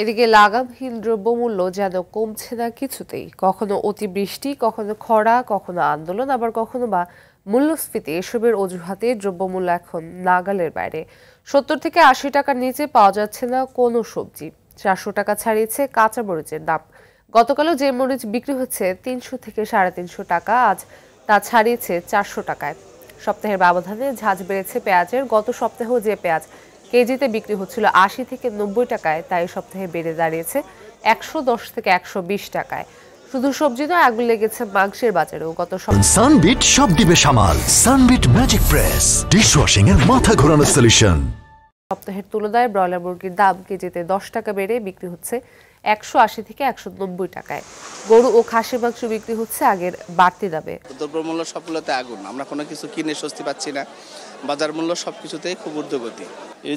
এদিকে লাগামহীন দ্রব্যমূল্য যেন কমছে না কিছুতেই কখনো অতিবৃষ্টি কখনো খরা কখনো আন্দোলন আবার কখনো বা মূল্যস্ফীতি এসবের অজুহাতে দ্রব্যমূল্য এখন নাগালের বাইরে সত্তর থেকে আশি টাকার নিচে পাওয়া যাচ্ছে না কোনো সবজি চারশো টাকা ছাড়িয়েছে কাঁচা মরিচের দাম গতকালও যে মরিচ বিক্রি হচ্ছে তিনশো থেকে সাড়ে তিনশো টাকা আজ তা ছাড়িয়েছে চারশো টাকায় সপ্তাহের ব্যবধানে ঝাঁজ বেড়েছে পেঁয়াজের গত সপ্তাহেও যে পেঁয়াজ কেজিতে বিক্রি হচ্ছিল আশি থেকে নব্বই টাকায় তাই সপ্তাহে বেড়ে দাঁড়িয়েছে একশো দশ থেকে একশো বিশ টাকায় শুধু সবজি নয় আগুন লেগেছে মাংসের বাজারেও গত সানবিট সব দিবে সামাল Sunbit magic press dish washing এর মাথা ঘোরানো সলিউশন সপ্তাহের তুলনায় ব্রয়লার মুরগির দাম কেজিতে দশ টাকা বেড়ে বিক্রি হচ্ছে একশো আশি থেকে একশো নব্বই টাকায় গরু ও খাসি মাংস বিক্রি হচ্ছে আগের বাড়তি দামে দ্রব্যমূল্য সফলতা আগুন আমরা কোনো কিছু কিনে স্বস্তি পাচ্ছি না বাজার মূল্য সব কিছুতেই খুব উর্ধগতি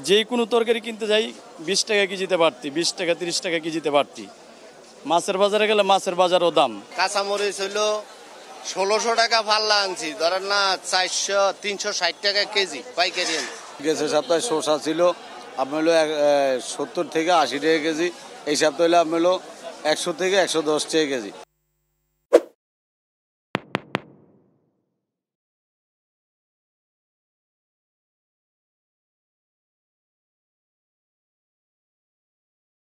যে কোনো তরকারি কিনতে যাই বিশ টাকা কেজিতে বাড়তি বিশ টাকা তিরিশ টাকা কেজিতে বাড়তি মাছের বাজারে গেলে মাছের বাজারও দাম কাঁচামরিচ হইল ষোলোশো টাকা ফাল্লা আনছি ধরেন না চারশো তিনশো ষাট টাকা কেজি পাইকারি আনছি গেছে সপ্তাহে শসা ছিল আপনার হলো সত্তর থেকে আশি টাকা কেজি এই সপ্তাহে হলো আপনার হলো একশো থেকে একশো দশ টাকা কেজি